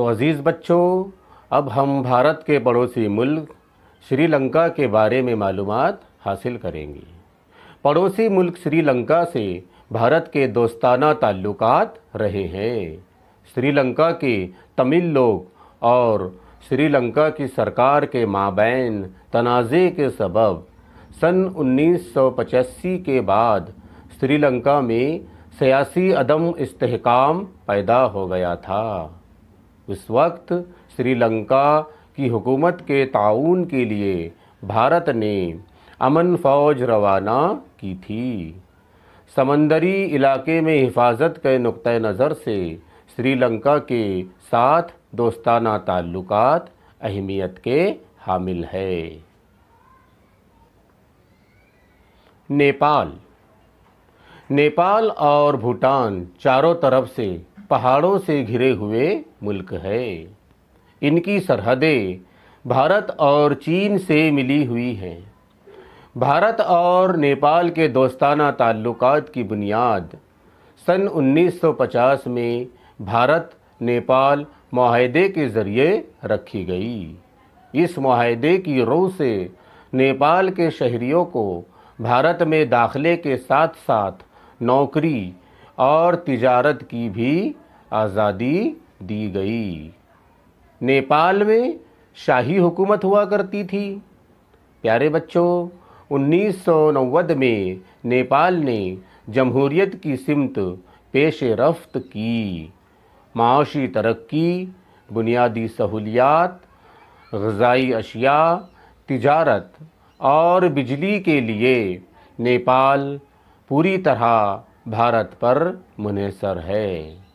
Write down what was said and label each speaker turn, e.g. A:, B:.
A: तो अज़ीज़ बच्चों अब हम भारत के पड़ोसी मुल्क श्रीलंका के बारे में मालूम हासिल करेंगे पड़ोसी मुल्क श्रीलंका से भारत के दोस्ताना ताल्लुक रहे हैं श्रीलंका के तमिल लोग और श्रीलंका की सरकार के माबैन तनाज़े के सबब सन 1985 के बाद श्रीलंका में सियासी अदम इस्तेकाम पैदा हो गया था उस वक्त श्रीलंका की हुकूमत के ताउन के लिए भारत ने अमन फौज रवाना की थी समंदरी इलाके में हिफाजत के नुक़ नज़र से श्रीलंका के साथ दोस्ताना ताल्लुक अहमियत के हामिल है नेपाल नेपाल और भूटान चारों तरफ से पहाड़ों से घिरे हुए मुल्क है इनकी सरहदें भारत और चीन से मिली हुई हैं भारत और नेपाल के दोस्ताना ताल्लुकात की बुनियाद सन 1950 में भारत नेपाल माहदे के ज़रिए रखी गई इस माहदे की रूह से नेपाल के शहरीों को भारत में दाखिले के साथ साथ नौकरी और तिजारत की भी आज़ादी दी गई नेपाल में शाही हुकूमत हुआ करती थी प्यारे बच्चों उन्नीस में नेपाल ने जमहूरियत की सिमत पेश रफ्त की माशी तरक्की बुनियादी सहूलियात गजाई अशिया तिजारत और बिजली के लिए नेपाल पूरी तरह भारत पर मुनेसर है